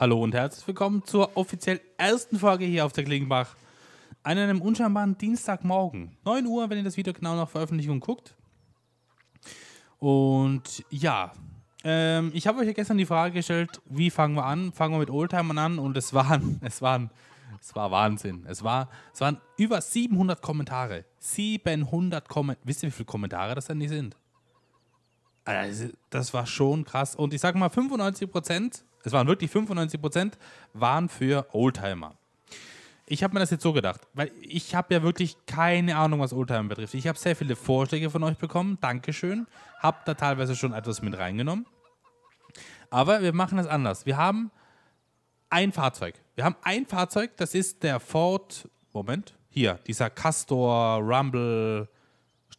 Hallo und herzlich willkommen zur offiziell ersten Folge hier auf der Klingbach. An einem unscheinbaren Dienstagmorgen. 9 Uhr, wenn ihr das Video genau nach Veröffentlichung guckt. Und ja, ähm, ich habe euch ja gestern die Frage gestellt, wie fangen wir an? Fangen wir mit Oldtimern an? Und es waren, es waren, es war Wahnsinn. Es, war, es waren über 700 Kommentare. 700 Kommentare. Wisst ihr, wie viele Kommentare das denn nicht sind? Also, das war schon krass. Und ich sage mal, 95 Prozent es waren wirklich 95 Prozent, waren für Oldtimer. Ich habe mir das jetzt so gedacht, weil ich habe ja wirklich keine Ahnung, was Oldtimer betrifft. Ich habe sehr viele Vorschläge von euch bekommen, Dankeschön. Hab da teilweise schon etwas mit reingenommen. Aber wir machen das anders. Wir haben ein Fahrzeug. Wir haben ein Fahrzeug, das ist der Ford, Moment, hier, dieser Castor, Rumble,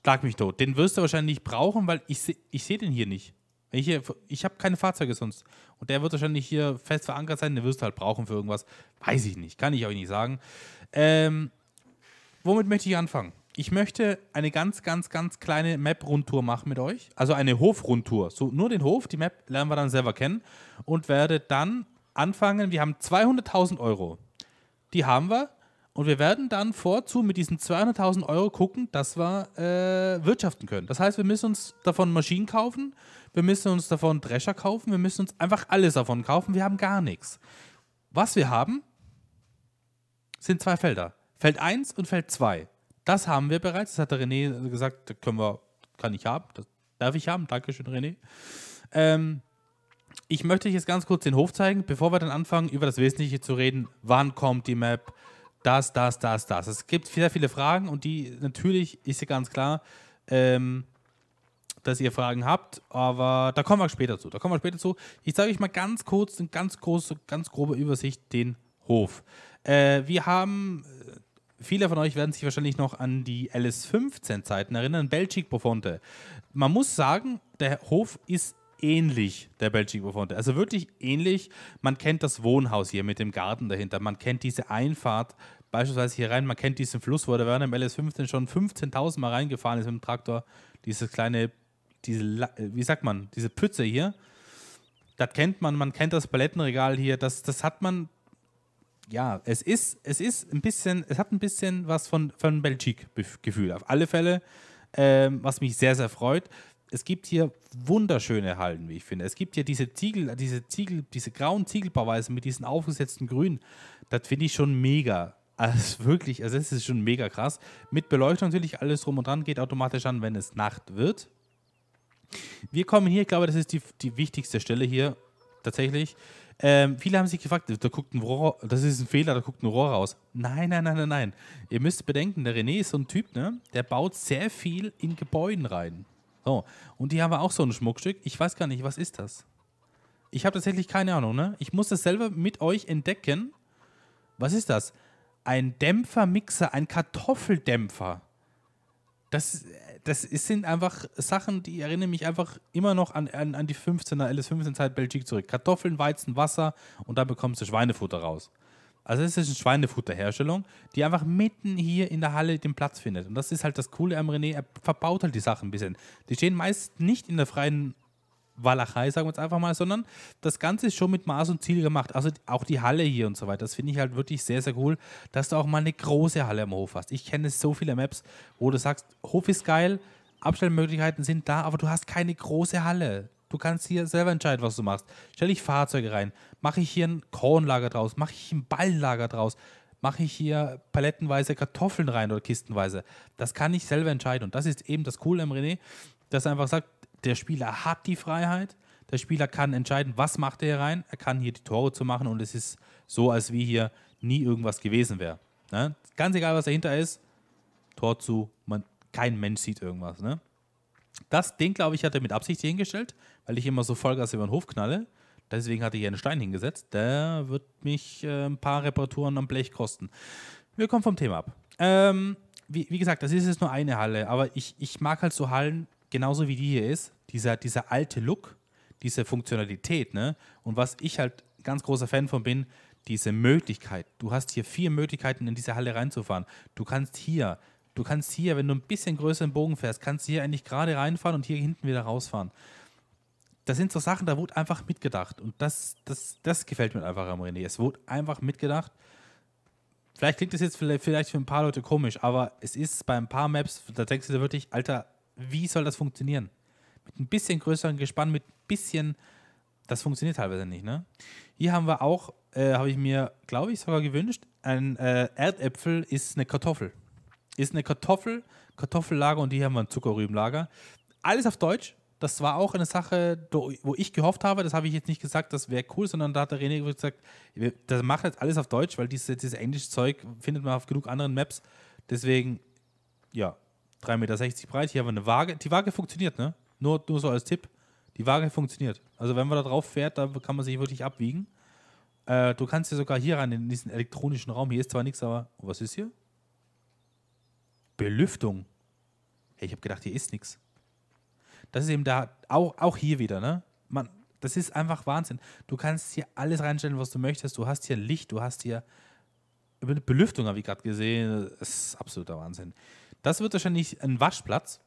schlag mich tot. Den wirst du wahrscheinlich nicht brauchen, weil ich, se ich sehe den hier nicht. Wenn ich ich habe keine Fahrzeuge sonst. Und der wird wahrscheinlich hier fest verankert sein, den wirst du halt brauchen für irgendwas. Weiß ich nicht, kann ich euch nicht sagen. Ähm, womit möchte ich anfangen? Ich möchte eine ganz, ganz, ganz kleine Map-Rundtour machen mit euch. Also eine Hof-Rundtour. So, nur den Hof, die Map lernen wir dann selber kennen. Und werde dann anfangen. Wir haben 200.000 Euro. Die haben wir. Und wir werden dann vorzu mit diesen 200.000 Euro gucken, dass wir äh, wirtschaften können. Das heißt, wir müssen uns davon Maschinen kaufen, wir müssen uns davon Drescher kaufen, wir müssen uns einfach alles davon kaufen. Wir haben gar nichts. Was wir haben, sind zwei Felder. Feld 1 und Feld 2. Das haben wir bereits. Das hat der René gesagt, das können wir, kann ich haben, das darf ich haben. Dankeschön, René. Ähm, ich möchte euch jetzt ganz kurz den Hof zeigen, bevor wir dann anfangen, über das Wesentliche zu reden. Wann kommt die Map? das, das, das, das. Es gibt sehr viele Fragen und die natürlich ist ja ganz klar, ähm, dass ihr Fragen habt, aber da kommen wir später zu. Da kommen wir später zu. Ich zeige euch mal ganz kurz eine ganz große, ganz grobe Übersicht den Hof. Äh, wir haben äh, viele von euch werden sich wahrscheinlich noch an die LS15-Zeiten erinnern, Belgique Profonte. Man muss sagen, der Hof ist ähnlich der Belgique Bouffante. Also wirklich ähnlich. Man kennt das Wohnhaus hier mit dem Garten dahinter. Man kennt diese Einfahrt beispielsweise hier rein. Man kennt diesen Fluss, wo der Werner im LS15 schon 15.000 Mal reingefahren ist mit dem Traktor. Dieses kleine, diese, wie sagt man, diese Pütze hier. Das kennt man. Man kennt das Palettenregal hier. Das, das hat man. Ja, es ist, es ist ein bisschen, es hat ein bisschen was von, von Belgique-Gefühl. Auf alle Fälle. Ähm, was mich sehr, sehr freut es gibt hier wunderschöne Hallen, wie ich finde. Es gibt hier diese Ziegel, diese Ziegel, diese grauen Ziegelbauweisen mit diesen aufgesetzten Grün. Das finde ich schon mega. Also wirklich, also es ist schon mega krass. Mit Beleuchtung natürlich alles rum und dran geht automatisch an, wenn es Nacht wird. Wir kommen hier, ich glaube, das ist die, die wichtigste Stelle hier tatsächlich. Ähm, viele haben sich gefragt, da guckt ein Rohr, das ist ein Fehler, da guckt ein Rohr raus. Nein, nein, nein, nein, nein. Ihr müsst bedenken, der René ist so ein Typ, ne? Der baut sehr viel in Gebäuden rein. So, und die haben auch so ein Schmuckstück. Ich weiß gar nicht, was ist das? Ich habe tatsächlich keine Ahnung, ne? Ich muss das selber mit euch entdecken. Was ist das? Ein Dämpfermixer, ein Kartoffeldämpfer. Das, das sind einfach Sachen, die erinnern mich einfach immer noch an, an, an die 15er, LS15-Zeit Belgique zurück. Kartoffeln, Weizen, Wasser und da bekommst du Schweinefutter raus. Also es ist eine Schweinefutterherstellung, die einfach mitten hier in der Halle den Platz findet. Und das ist halt das Coole am René, er verbaut halt die Sachen ein bisschen. Die stehen meist nicht in der freien Walachei, sagen wir es einfach mal, sondern das Ganze ist schon mit Maß und Ziel gemacht. Also auch die Halle hier und so weiter. Das finde ich halt wirklich sehr, sehr cool, dass du auch mal eine große Halle am Hof hast. Ich kenne so viele Maps, wo du sagst, Hof ist geil, Abstellmöglichkeiten sind da, aber du hast keine große Halle. Du kannst hier selber entscheiden, was du machst. Stell ich Fahrzeuge rein. Mache ich hier ein Kornlager draus? Mache ich ein Ballenlager draus? Mache ich hier palettenweise Kartoffeln rein oder kistenweise? Das kann ich selber entscheiden. Und das ist eben das Coole am René, dass er einfach sagt, der Spieler hat die Freiheit, der Spieler kann entscheiden, was macht er hier rein. Er kann hier die Tore zu machen und es ist so, als wie hier nie irgendwas gewesen wäre. Ne? Ganz egal, was dahinter ist, Tor zu, man, kein Mensch sieht irgendwas. Ne? Das Ding, glaube ich, hat er mit Absicht hingestellt, weil ich immer so Vollgas über den Hof knalle. Deswegen hatte ich hier einen Stein hingesetzt. Der wird mich äh, ein paar Reparaturen am Blech kosten. Wir kommen vom Thema ab. Ähm, wie, wie, gesagt, das ist jetzt nur eine Halle, aber ich, ich mag halt so Hallen, genauso wie die hier ist, dieser, dieser alte Look, diese Funktionalität, ne? Und was ich halt ganz großer Fan von bin, diese Möglichkeit. Du hast hier vier Möglichkeiten, in diese Halle reinzufahren. Du kannst hier, du kannst hier, wenn du ein bisschen größer größeren Bogen fährst, kannst du hier eigentlich gerade reinfahren und hier hinten wieder rausfahren das sind so Sachen, da wurde einfach mitgedacht. Und das, das, das gefällt mir einfach am René. Es wurde einfach mitgedacht. Vielleicht klingt das jetzt vielleicht für ein paar Leute komisch, aber es ist bei ein paar Maps, da denkst du dir wirklich, Alter, wie soll das funktionieren? Mit ein bisschen größeren Gespann, mit ein bisschen, das funktioniert teilweise nicht, ne? Hier haben wir auch, äh, habe ich mir, glaube ich, sogar gewünscht, ein äh, Erdäpfel ist eine Kartoffel. Ist eine Kartoffel, Kartoffellager und hier haben wir ein Zuckerrübenlager. Alles auf Deutsch, das war auch eine Sache, wo ich gehofft habe, das habe ich jetzt nicht gesagt, das wäre cool, sondern da hat der René gesagt, das macht jetzt alles auf Deutsch, weil dieses, dieses englische Zeug findet man auf genug anderen Maps. Deswegen, ja, 3,60 Meter breit. Hier haben wir eine Waage. Die Waage funktioniert, ne? Nur, nur so als Tipp. Die Waage funktioniert. Also wenn man da drauf fährt, da kann man sich wirklich abwiegen. Äh, du kannst ja sogar hier rein in diesen elektronischen Raum. Hier ist zwar nichts, aber was ist hier? Belüftung. Hey, ich habe gedacht, hier ist nichts das ist eben da, auch, auch hier wieder, ne? Man, das ist einfach Wahnsinn. Du kannst hier alles reinstellen, was du möchtest. Du hast hier Licht, du hast hier Belüftung, habe ich gerade gesehen. Das ist absoluter Wahnsinn. Das wird wahrscheinlich ein Waschplatz.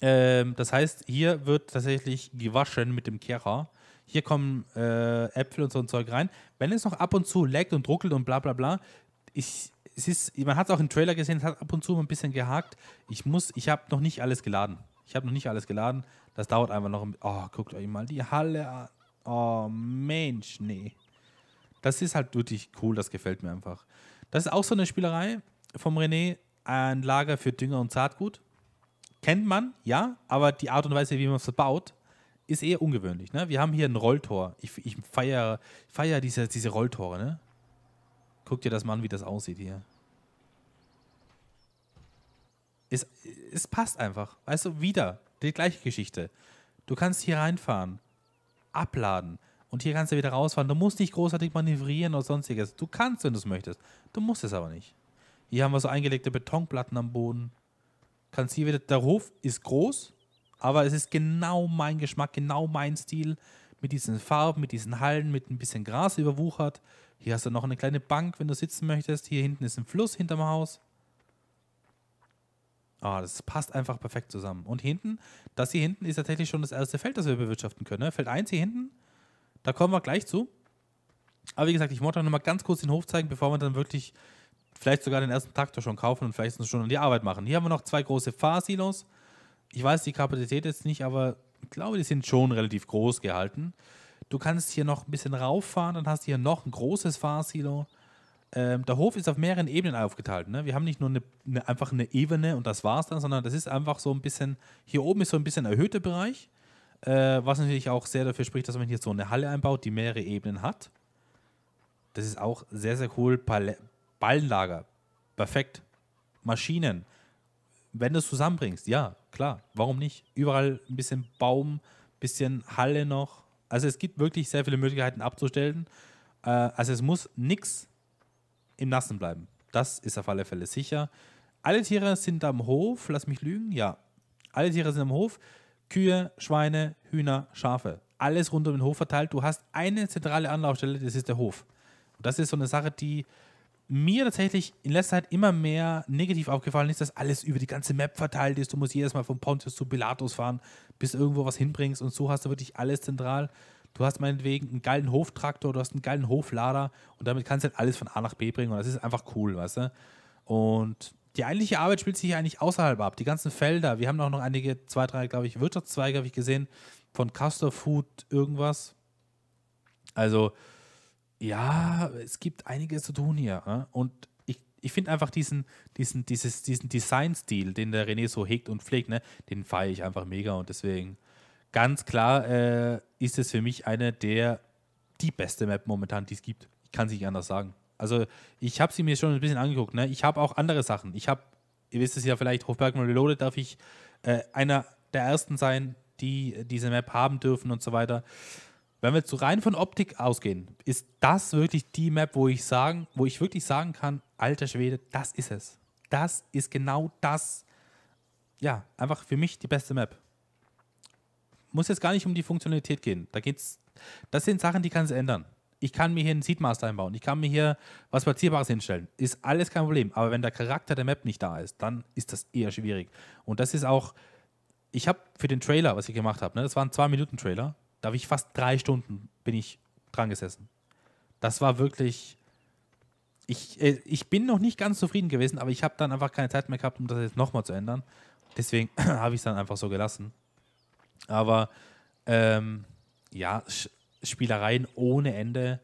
Ähm, das heißt, hier wird tatsächlich gewaschen mit dem Kehrer. Hier kommen äh, Äpfel und so ein Zeug rein. Wenn es noch ab und zu leckt und ruckelt und bla bla bla, ich, es ist, man hat es auch im Trailer gesehen, es hat ab und zu ein bisschen gehakt. Ich muss, ich habe noch nicht alles geladen. Ich habe noch nicht alles geladen. Das dauert einfach noch ein Oh, guckt euch mal die Halle an. Oh, Mensch, nee. Das ist halt wirklich cool, das gefällt mir einfach. Das ist auch so eine Spielerei vom René. Ein Lager für Dünger und Saatgut. Kennt man, ja, aber die Art und Weise, wie man es baut, ist eher ungewöhnlich. Ne? Wir haben hier ein Rolltor. Ich, ich feiere feier diese, diese Rolltore. Ne? Guck dir das mal an, wie das aussieht hier. Es, es passt einfach. Weißt du, wieder die gleiche Geschichte. Du kannst hier reinfahren, abladen und hier kannst du wieder rausfahren. Du musst nicht großartig manövrieren oder sonstiges. Du kannst, wenn du es möchtest. Du musst es aber nicht. Hier haben wir so eingelegte Betonplatten am Boden. Kannst hier wieder. Der Hof ist groß, aber es ist genau mein Geschmack, genau mein Stil. Mit diesen Farben, mit diesen Hallen, mit ein bisschen Gras überwuchert. Hier hast du noch eine kleine Bank, wenn du sitzen möchtest. Hier hinten ist ein Fluss hinterm Haus. Ah, das passt einfach perfekt zusammen. Und hinten, das hier hinten ist tatsächlich schon das erste Feld, das wir bewirtschaften können. Ne? Feld 1 hier hinten, da kommen wir gleich zu. Aber wie gesagt, ich wollte noch mal ganz kurz den Hof zeigen, bevor wir dann wirklich vielleicht sogar den ersten Traktor schon kaufen und vielleicht schon an die Arbeit machen. Hier haben wir noch zwei große Fahrsilos. Ich weiß die Kapazität jetzt nicht, aber ich glaube, die sind schon relativ groß gehalten. Du kannst hier noch ein bisschen rauffahren, dann hast du hier noch ein großes Fahrsilo ähm, der Hof ist auf mehreren Ebenen aufgeteilt. Ne? Wir haben nicht nur eine, eine, einfach eine Ebene und das war's dann, sondern das ist einfach so ein bisschen, hier oben ist so ein bisschen erhöhter Bereich, äh, was natürlich auch sehr dafür spricht, dass man hier so eine Halle einbaut, die mehrere Ebenen hat. Das ist auch sehr, sehr cool. Pal Ballenlager, perfekt. Maschinen, wenn du es zusammenbringst, ja, klar, warum nicht? Überall ein bisschen Baum, bisschen Halle noch. Also es gibt wirklich sehr viele Möglichkeiten abzustellen. Äh, also es muss nichts im Nassen bleiben. Das ist auf alle Fälle sicher. Alle Tiere sind am Hof, lass mich lügen, ja. Alle Tiere sind am Hof. Kühe, Schweine, Hühner, Schafe. Alles rund um den Hof verteilt. Du hast eine zentrale Anlaufstelle, das ist der Hof. Und das ist so eine Sache, die mir tatsächlich in letzter Zeit immer mehr negativ aufgefallen ist, dass alles über die ganze Map verteilt ist. Du musst jedes Mal von Pontius zu Pilatus fahren, bis du irgendwo was hinbringst und so hast du wirklich alles zentral. Du hast meinetwegen einen geilen Hoftraktor, du hast einen geilen Hoflader und damit kannst du halt alles von A nach B bringen und das ist einfach cool, weißt du? Und die eigentliche Arbeit spielt sich eigentlich außerhalb ab. Die ganzen Felder, wir haben auch noch einige, zwei, drei, glaube ich, Wirtschaftszweige, habe ich gesehen, von Castor Food irgendwas. Also, ja, es gibt einiges zu tun hier. Ne? Und ich, ich finde einfach diesen, diesen, dieses, diesen Design-Stil, den der René so hegt und pflegt, ne, den feiere ich einfach mega und deswegen ganz klar äh, ist es für mich eine der, die beste Map momentan, die es gibt. Ich kann es nicht anders sagen. Also ich habe sie mir schon ein bisschen angeguckt. Ne? Ich habe auch andere Sachen. Ich habe, ihr wisst es ja vielleicht, Hofbergmann Reloaded darf ich äh, einer der Ersten sein, die diese Map haben dürfen und so weiter. Wenn wir jetzt so rein von Optik ausgehen, ist das wirklich die Map, wo ich sagen, wo ich wirklich sagen kann, alter Schwede, das ist es. Das ist genau das. Ja, einfach für mich die beste Map muss jetzt gar nicht um die Funktionalität gehen. Da geht's, das sind Sachen, die kann es ändern. Ich kann mir hier einen Seedmaster einbauen, ich kann mir hier was Platzierbares hinstellen. Ist alles kein Problem. Aber wenn der Charakter der Map nicht da ist, dann ist das eher schwierig. Und das ist auch, ich habe für den Trailer, was ich gemacht habe, ne, das war ein 2-Minuten-Trailer, da habe ich fast drei Stunden bin ich dran gesessen. Das war wirklich, ich, äh, ich, bin noch nicht ganz zufrieden gewesen, aber ich habe dann einfach keine Zeit mehr gehabt, um das jetzt nochmal zu ändern. Deswegen habe ich es dann einfach so gelassen. Aber ähm, ja, Sch Spielereien ohne Ende.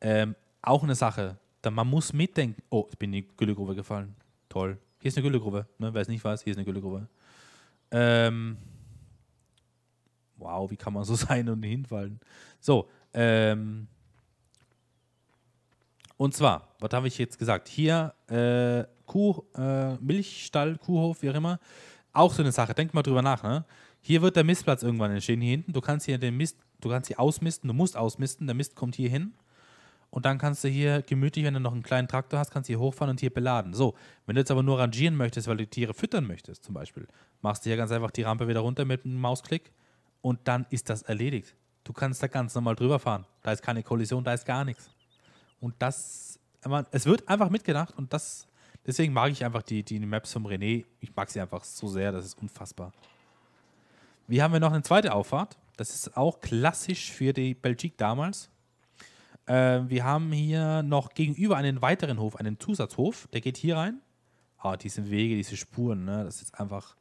Ähm, auch eine Sache. Da man muss mitdenken. Oh, ich bin in die Güllegrube gefallen. Toll. Hier ist eine Güllegrube. Ne? Wer es nicht was. hier ist eine Güllegrube. Ähm, wow, wie kann man so sein und hinfallen? So, ähm, und zwar, was habe ich jetzt gesagt? Hier, äh, Kuh, äh, Milchstall, Kuhhof, wie auch immer. Auch so eine Sache, denkt mal drüber nach, ne? Hier wird der Mistplatz irgendwann entstehen, hier hinten. Du kannst hier den Mist, du kannst hier ausmisten, du musst ausmisten, der Mist kommt hier hin. Und dann kannst du hier gemütlich, wenn du noch einen kleinen Traktor hast, kannst du hier hochfahren und hier beladen. So, wenn du jetzt aber nur rangieren möchtest, weil du die Tiere füttern möchtest, zum Beispiel, machst du hier ganz einfach die Rampe wieder runter mit einem Mausklick und dann ist das erledigt. Du kannst da ganz normal drüber fahren. Da ist keine Kollision, da ist gar nichts. Und das, es wird einfach mitgedacht und das, deswegen mag ich einfach die, die Maps vom René. Ich mag sie einfach so sehr, das ist unfassbar. Wir haben wir noch eine zweite Auffahrt. Das ist auch klassisch für die Belgique damals. Äh, wir haben hier noch gegenüber einen weiteren Hof, einen Zusatzhof. Der geht hier rein. Ah, diese Wege, diese Spuren, ne? das ist einfach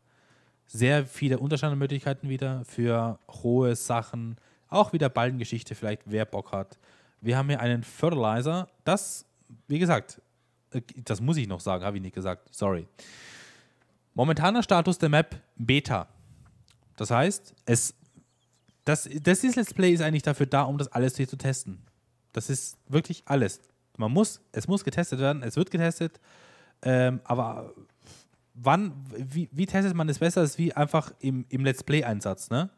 sehr viele Unterstandsmöglichkeiten wieder für hohe Sachen. Auch wieder Ballengeschichte, vielleicht wer Bock hat. Wir haben hier einen Fertilizer. Das, wie gesagt, äh, das muss ich noch sagen, habe ich nicht gesagt. Sorry. Momentaner Status der Map Beta. Das heißt, es, das, das dieses Let's Play ist eigentlich dafür da, um das alles hier zu testen. Das ist wirklich alles. Man muss, es muss getestet werden, es wird getestet, ähm, aber wann, wie, wie testet man es besser, ist wie einfach im, im Let's Play-Einsatz, ne?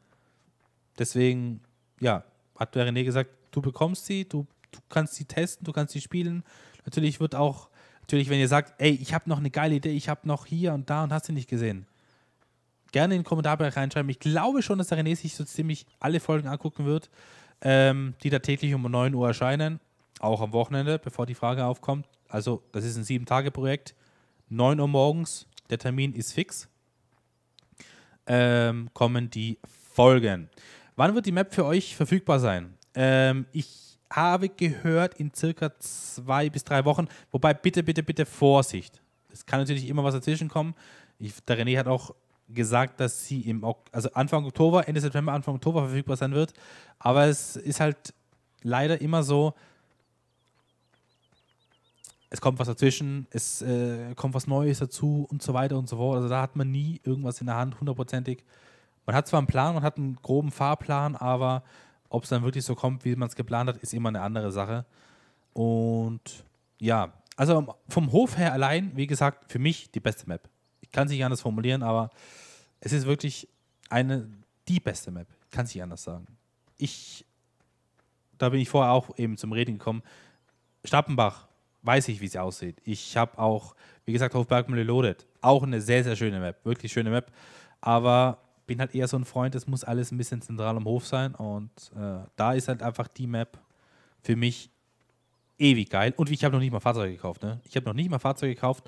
Deswegen, ja, hat der René gesagt, du bekommst sie, du, du kannst sie testen, du kannst sie spielen. Natürlich wird auch, natürlich, wenn ihr sagt, ey, ich habe noch eine geile Idee, ich habe noch hier und da und hast sie nicht gesehen gerne in den Kommentarbereich reinschreiben. Ich glaube schon, dass der René sich so ziemlich alle Folgen angucken wird, ähm, die da täglich um 9 Uhr erscheinen. Auch am Wochenende, bevor die Frage aufkommt. Also, das ist ein Sieben-Tage-Projekt. 9 Uhr morgens, der Termin ist fix. Ähm, kommen die Folgen. Wann wird die Map für euch verfügbar sein? Ähm, ich habe gehört, in circa zwei bis drei Wochen. Wobei, bitte, bitte, bitte Vorsicht. Es kann natürlich immer was dazwischen kommen. Ich, der René hat auch gesagt, dass sie im also Anfang Oktober, Ende September, Anfang Oktober verfügbar sein wird. Aber es ist halt leider immer so, es kommt was dazwischen, es äh, kommt was Neues dazu und so weiter und so fort. Also da hat man nie irgendwas in der Hand, hundertprozentig. Man hat zwar einen Plan man hat einen groben Fahrplan, aber ob es dann wirklich so kommt, wie man es geplant hat, ist immer eine andere Sache. Und ja, also vom Hof her allein, wie gesagt, für mich die beste Map kann sich anders formulieren, aber es ist wirklich eine, die beste Map. Kann sich anders sagen. Ich, da bin ich vorher auch eben zum Reden gekommen. Stappenbach, weiß ich, wie sie aussieht. Ich habe auch, wie gesagt, Hofbergmühle Loaded. Auch eine sehr, sehr schöne Map. Wirklich schöne Map. Aber bin halt eher so ein Freund, es muss alles ein bisschen zentral am Hof sein. Und äh, da ist halt einfach die Map für mich ewig geil. Und ich habe noch nicht mal Fahrzeuge gekauft. Ne? Ich habe noch nicht mal Fahrzeuge gekauft.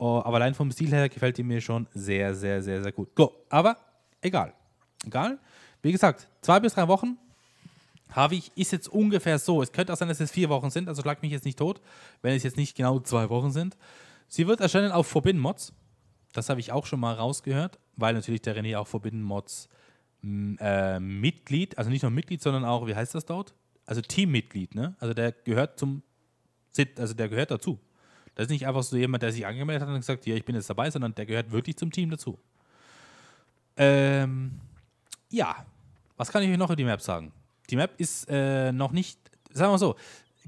Oh, aber allein vom Stil her gefällt die mir schon sehr, sehr, sehr, sehr gut. Go. Aber egal. Egal. Wie gesagt, zwei bis drei Wochen habe ich, ist jetzt ungefähr so. Es könnte auch sein, dass es vier Wochen sind, also schlag mich jetzt nicht tot, wenn es jetzt nicht genau zwei Wochen sind. Sie wird erscheinen auf Forbidden Mods. Das habe ich auch schon mal rausgehört, weil natürlich der René auch Forbidden Mods mm, äh, Mitglied, also nicht nur Mitglied, sondern auch, wie heißt das dort? Also Teammitglied, ne? Also der gehört zum also der gehört dazu. Das ist nicht einfach so jemand, der sich angemeldet hat und gesagt, ja, ich bin jetzt dabei, sondern der gehört wirklich zum Team dazu. Ähm, ja, was kann ich euch noch über die Map sagen? Die Map ist äh, noch nicht, sagen wir mal so,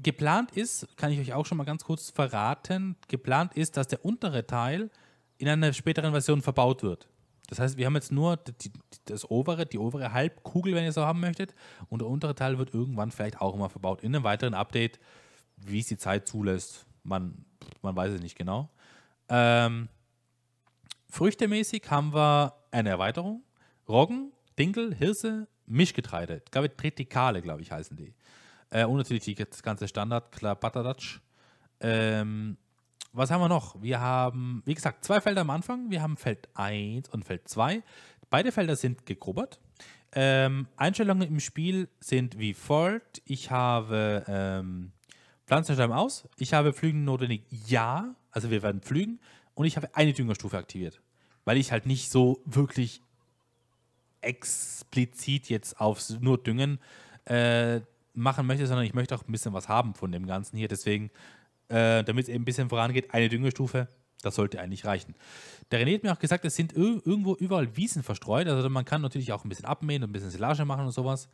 geplant ist, kann ich euch auch schon mal ganz kurz verraten, geplant ist, dass der untere Teil in einer späteren Version verbaut wird. Das heißt, wir haben jetzt nur die, das obere, die obere Halbkugel, wenn ihr so haben möchtet, und der untere Teil wird irgendwann vielleicht auch mal verbaut in einem weiteren Update, wie es die Zeit zulässt man, man weiß es nicht genau. Ähm, früchtemäßig haben wir eine Erweiterung. Roggen, Dinkel, Hirse, Mischgetreide. Ich glaube, Tritikale, glaube ich, heißen die. Äh, und natürlich das ganze Standard, Klappatadatsch. Ähm, was haben wir noch? Wir haben, wie gesagt, zwei Felder am Anfang. Wir haben Feld 1 und Feld 2. Beide Felder sind gegrubbert. Ähm, Einstellungen im Spiel sind wie folgt. Ich habe ähm, Pflanzenstamm aus. Ich habe Pflügen notwendig. Ja, also wir werden pflügen. Und ich habe eine Düngerstufe aktiviert. Weil ich halt nicht so wirklich explizit jetzt aufs nur Düngen äh, machen möchte, sondern ich möchte auch ein bisschen was haben von dem Ganzen hier. Deswegen, äh, damit es eben ein bisschen vorangeht, eine Düngerstufe, das sollte eigentlich reichen. Der René hat mir auch gesagt, es sind irgendwo überall Wiesen verstreut. Also man kann natürlich auch ein bisschen abmähen und ein bisschen Silage machen und sowas.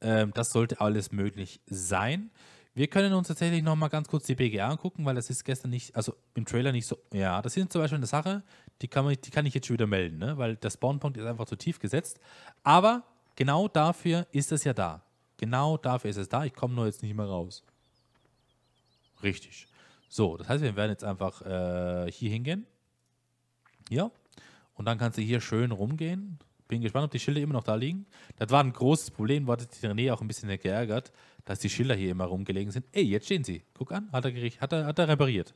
Ähm, das sollte alles möglich sein. Wir können uns tatsächlich nochmal ganz kurz die BGA angucken, weil das ist gestern nicht, also im Trailer nicht so. Ja, das ist zum Beispiel eine Sache, die kann, man, die kann ich jetzt schon wieder melden, ne? weil der Spawnpunkt ist einfach zu tief gesetzt. Aber genau dafür ist es ja da. Genau dafür ist es da. Ich komme nur jetzt nicht mehr raus. Richtig. So, das heißt, wir werden jetzt einfach äh, hier hingehen. Ja. Und dann kannst du hier schön rumgehen bin gespannt, ob die Schilder immer noch da liegen. Das war ein großes Problem, war das die René auch ein bisschen geärgert, dass die Schilder hier immer rumgelegen sind. Ey, jetzt stehen sie. Guck an, hat er, hat er, hat er repariert.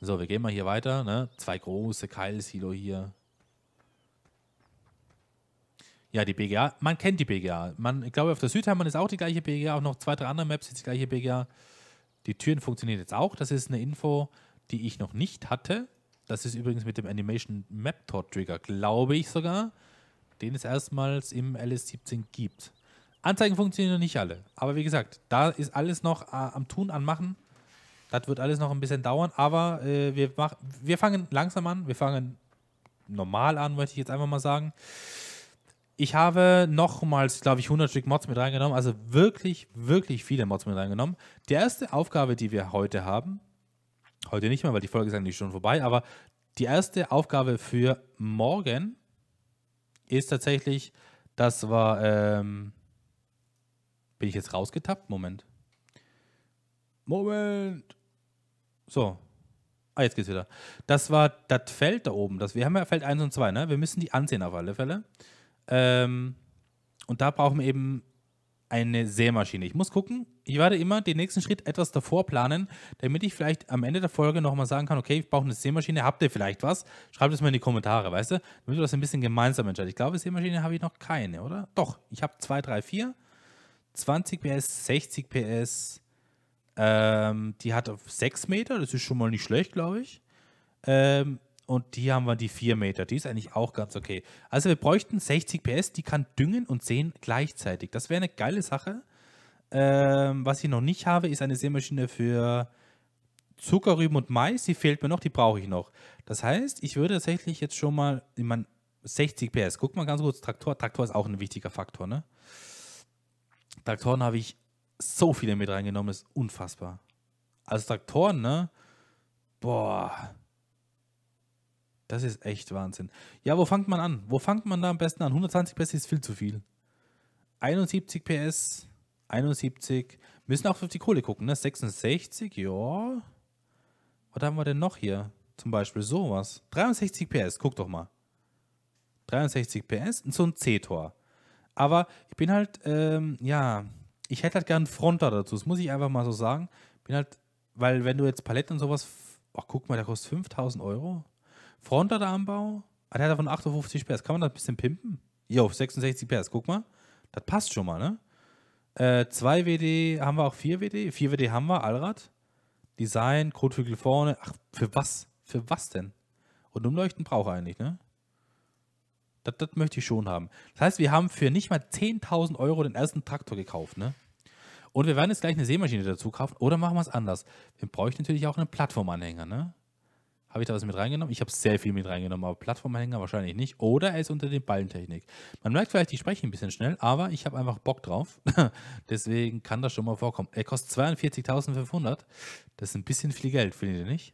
So, wir gehen mal hier weiter. Ne? Zwei große Keilsilo hier. Ja, die BGA. Man kennt die BGA. Man, ich glaube, auf der Südheimann ist auch die gleiche BGA. Auch noch zwei, drei andere Maps ist die gleiche BGA. Die Türen funktionieren jetzt auch. Das ist eine Info, die ich noch nicht hatte. Das ist übrigens mit dem Animation Map Tor Trigger, glaube ich sogar den es erstmals im LS17 gibt. Anzeigen funktionieren noch nicht alle. Aber wie gesagt, da ist alles noch äh, am Tun, am Machen. Das wird alles noch ein bisschen dauern, aber äh, wir, mach, wir fangen langsam an. Wir fangen normal an, möchte ich jetzt einfach mal sagen. Ich habe nochmals, glaube ich, 100 Stück Mods mit reingenommen, also wirklich, wirklich viele Mods mit reingenommen. Die erste Aufgabe, die wir heute haben, heute nicht mehr, weil die Folge ist eigentlich schon vorbei, aber die erste Aufgabe für morgen ist tatsächlich, das war, ähm, bin ich jetzt rausgetappt? Moment. Moment. So. Ah, jetzt geht's wieder. Das war das Feld da oben. Das, wir haben ja Feld 1 und 2, ne? Wir müssen die ansehen auf alle Fälle. Ähm, und da brauchen wir eben eine Sämaschine. Ich muss gucken, ich werde immer den nächsten Schritt etwas davor planen, damit ich vielleicht am Ende der Folge nochmal sagen kann, okay, ich brauche eine Sämaschine, habt ihr vielleicht was? Schreibt es mal in die Kommentare, weißt du? Damit wir das ein bisschen gemeinsam entscheiden. Ich glaube, Sämaschine habe ich noch keine, oder? Doch, ich habe 2, 3, 4, 20 PS, 60 PS, ähm, die hat auf 6 Meter, das ist schon mal nicht schlecht, glaube ich. Ähm, und hier haben wir die 4 Meter. Die ist eigentlich auch ganz okay. Also wir bräuchten 60 PS, die kann düngen und sehen gleichzeitig. Das wäre eine geile Sache. Ähm, was ich noch nicht habe, ist eine Sämaschine für Zuckerrüben und Mais. Die fehlt mir noch, die brauche ich noch. Das heißt, ich würde tatsächlich jetzt schon mal, ich meine, 60 PS. Guck mal ganz kurz, Traktor. Traktor ist auch ein wichtiger Faktor, ne? Traktoren habe ich so viele mit reingenommen, das ist unfassbar. Also Traktoren, ne? Boah. Das ist echt Wahnsinn. Ja, wo fängt man an? Wo fängt man da am besten an? 120 PS ist viel zu viel. 71 PS, 71. Müssen auch auf die Kohle gucken, ne? 66, ja. Was haben wir denn noch hier? Zum Beispiel sowas. 63 PS, guck doch mal. 63 PS, und so ein C-Tor. Aber ich bin halt, ähm, ja, ich hätte halt gern einen Fronter dazu, das muss ich einfach mal so sagen. Bin halt, weil wenn du jetzt Paletten und sowas, ach guck mal, der kostet 5000 Euro. Frontladeranbau, ah, der hat davon 58 PS. Kann man das ein bisschen pimpen? Jo, 66 PS, guck mal. Das passt schon mal, ne? 2 äh, WD, haben wir auch 4 WD? 4 WD haben wir, Allrad. Design, Kotflügel vorne. Ach, für was? Für was denn? Und Umleuchten brauche ich eigentlich, ne? Das, das möchte ich schon haben. Das heißt, wir haben für nicht mal 10.000 Euro den ersten Traktor gekauft, ne? Und wir werden jetzt gleich eine Seemaschine dazu kaufen. Oder machen wir es anders. Wir bräuchten natürlich auch einen Plattformanhänger, ne? Habe ich da was mit reingenommen? Ich habe sehr viel mit reingenommen, aber Plattformhänger wahrscheinlich nicht. Oder er ist unter den Ballentechnik. Man merkt vielleicht, ich spreche ein bisschen schnell, aber ich habe einfach Bock drauf. Deswegen kann das schon mal vorkommen. Er kostet 42.500. Das ist ein bisschen viel Geld, findet ihr nicht?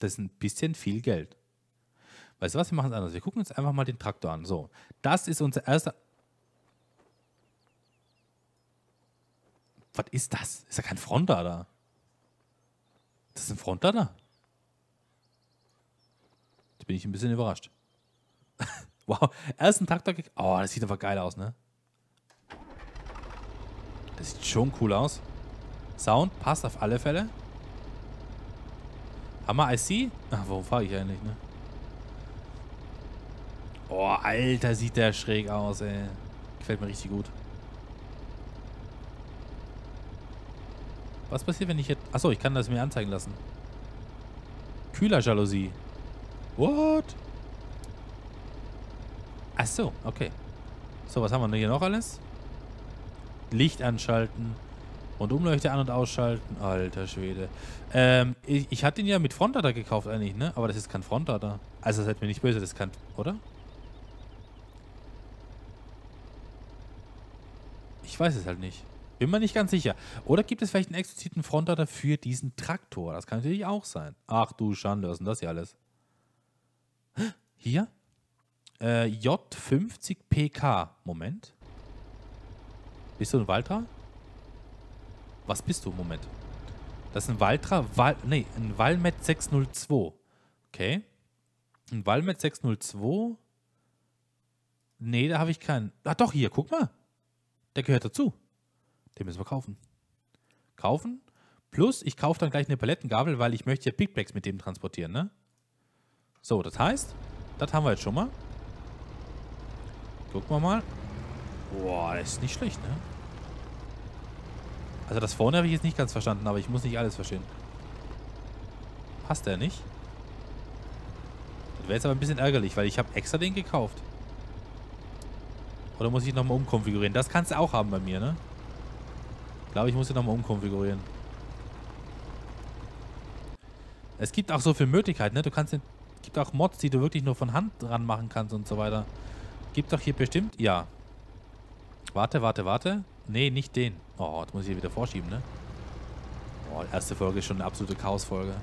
Das ist ein bisschen viel Geld. Weißt du was, wir machen es anders. Wir gucken uns einfach mal den Traktor an. So, das ist unser erster... Was ist das? Ist ja kein Fronter da. Das ist ein Frontlader? Da bin ich ein bisschen überrascht. wow, er ist ein Traktor. Oh, das sieht einfach geil aus, ne? Das sieht schon cool aus. Sound passt auf alle Fälle. Hammer IC? Ach, warum fahre ich eigentlich, ne? Oh, Alter, sieht der schräg aus, ey. Gefällt mir richtig gut. Was passiert, wenn ich jetzt... Achso, ich kann das mir anzeigen lassen. Kühler-Jalousie. What? Achso, okay. So, was haben wir denn hier noch alles? Licht anschalten. Und Umleuchte an- und ausschalten. Alter Schwede. Ähm, ich, ich hatte ihn ja mit Frontlader gekauft eigentlich, ne? Aber das ist kein Frontlader. Also seid mir nicht böse, das kann... Oder? Ich weiß es halt nicht. Bin mir nicht ganz sicher. Oder gibt es vielleicht einen expliziten Frontrunner für diesen Traktor? Das kann natürlich auch sein. Ach du Schande, was ist denn das hier alles? Hier? Äh, J50PK. Moment. Bist du ein Waltra? Was bist du? Moment. Das ist ein Waltra. Wal nee, ein Walmet 602. Okay. Ein Walmet 602. Nee, da habe ich keinen. Ah, doch, hier, guck mal. Der gehört dazu. Den müssen wir kaufen. Kaufen. Plus, ich kaufe dann gleich eine Palettengabel, weil ich möchte ja Pickpacks mit dem transportieren, ne? So, das heißt, das haben wir jetzt schon mal. Gucken wir mal. Boah, das ist nicht schlecht, ne? Also das vorne habe ich jetzt nicht ganz verstanden, aber ich muss nicht alles verstehen. Passt der nicht? Das wäre jetzt aber ein bisschen ärgerlich, weil ich habe extra den gekauft. Oder muss ich nochmal umkonfigurieren? Das kannst du auch haben bei mir, ne? glaube, ich muss den nochmal umkonfigurieren. Es gibt auch so viele Möglichkeiten, ne? Du kannst den... gibt auch Mods, die du wirklich nur von Hand dran machen kannst und so weiter. Gibt doch hier bestimmt... Ja. Warte, warte, warte. Nee, nicht den. Oh, das muss ich hier wieder vorschieben, ne? Oh, erste Folge ist schon eine absolute Chaosfolge.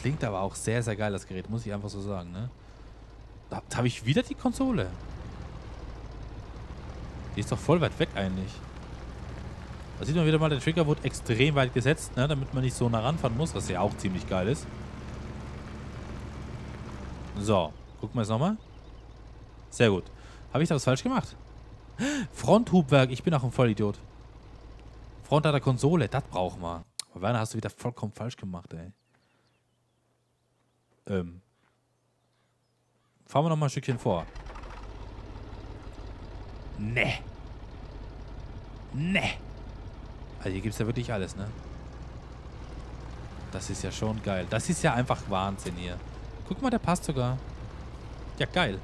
Klingt aber auch sehr, sehr geil, das Gerät. Muss ich einfach so sagen, ne? Da, da habe ich wieder die Konsole. Die ist doch voll weit weg eigentlich. Da sieht man wieder mal, der Trigger wurde extrem weit gesetzt, ne, damit man nicht so nah ranfahren muss, was ja auch ziemlich geil ist. So, gucken wir es nochmal. Sehr gut. Habe ich da was falsch gemacht? Fronthubwerk, ich bin auch ein Vollidiot. Front an der Konsole, das brauchen wir. Aber Werner, hast du wieder vollkommen falsch gemacht, ey. Ähm. Fahren wir nochmal ein Stückchen vor. Nee. Ne. Also hier gibt es ja wirklich alles, ne? Das ist ja schon geil. Das ist ja einfach Wahnsinn hier. Guck mal, der passt sogar. Ja, geil.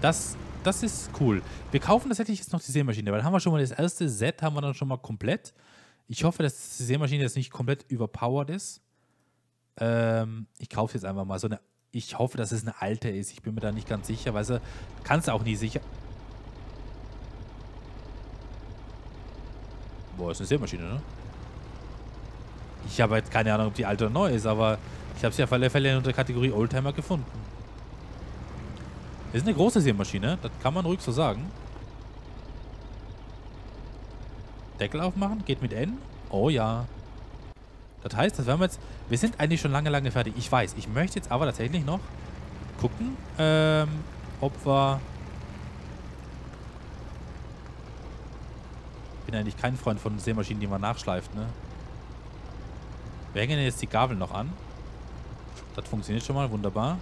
Das, das ist cool. Wir kaufen tatsächlich jetzt noch die Seemaschine, weil haben wir schon mal das erste Set, haben wir dann schon mal komplett. Ich hoffe, dass die Seemaschine jetzt nicht komplett überpowered ist. Ähm, ich kaufe jetzt einfach mal so eine. Ich hoffe, dass es eine alte ist. Ich bin mir da nicht ganz sicher. weil du, kannst auch nie sicher. Boah, ist eine Seemaschine, ne? Ich habe jetzt halt keine Ahnung, ob die alte oder neu ist, aber ich habe sie auf alle Fälle unter Kategorie Oldtimer gefunden. ist eine große Seemaschine, das kann man ruhig so sagen. Deckel aufmachen, geht mit N. Oh ja. Das heißt, das werden wir jetzt... Wir sind eigentlich schon lange, lange fertig. Ich weiß. Ich möchte jetzt aber tatsächlich noch gucken, ähm, ob wir bin eigentlich kein Freund von Sämaschinen, die man nachschleift, ne? Wir hängen jetzt die Gabel noch an. Das funktioniert schon mal, wunderbar.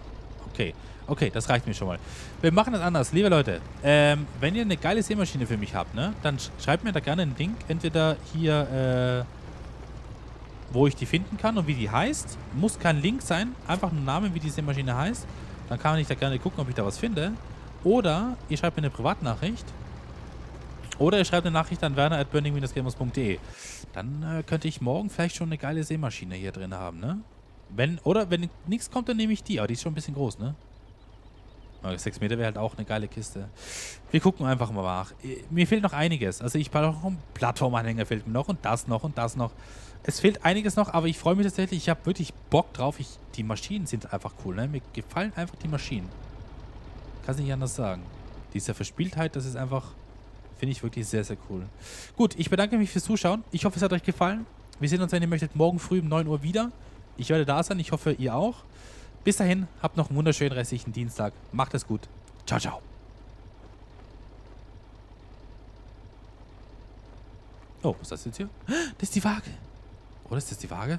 Okay, okay, das reicht mir schon mal. Wir machen das anders, liebe Leute. Ähm, wenn ihr eine geile Sämaschine für mich habt, ne, dann sch schreibt mir da gerne einen Link. Entweder hier, äh, wo ich die finden kann und wie die heißt. Muss kein Link sein, einfach ein Name, wie die Sämaschine heißt. Dann kann ich da gerne gucken, ob ich da was finde. Oder ihr schreibt mir eine Privatnachricht oder ihr schreibt eine Nachricht an werner at burning-gamers.de. Dann äh, könnte ich morgen vielleicht schon eine geile Seemaschine hier drin haben, ne? Wenn, oder wenn nichts kommt, dann nehme ich die. Aber die ist schon ein bisschen groß, ne? 6 Meter wäre halt auch eine geile Kiste. Wir gucken einfach mal nach. Äh, mir fehlt noch einiges. Also ich brauche noch einen Plattformanhänger fehlt mir noch und das noch und das noch. Es fehlt einiges noch, aber ich freue mich tatsächlich. Ich habe wirklich Bock drauf. Ich, die Maschinen sind einfach cool, ne? Mir gefallen einfach die Maschinen. Kann es nicht anders sagen. Diese Verspieltheit, das ist einfach Finde ich wirklich sehr, sehr cool. Gut, ich bedanke mich fürs Zuschauen. Ich hoffe, es hat euch gefallen. Wir sehen uns, wenn ihr möchtet, morgen früh um 9 Uhr wieder. Ich werde da sein. Ich hoffe, ihr auch. Bis dahin, habt noch einen wunderschönen restlichen Dienstag. Macht es gut. Ciao, ciao. Oh, was ist das jetzt hier? Das ist die Waage. Oder ist das die Waage?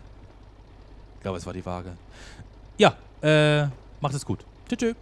Ich glaube, es war die Waage. Ja, äh, macht es gut. Tschüss, tschüss.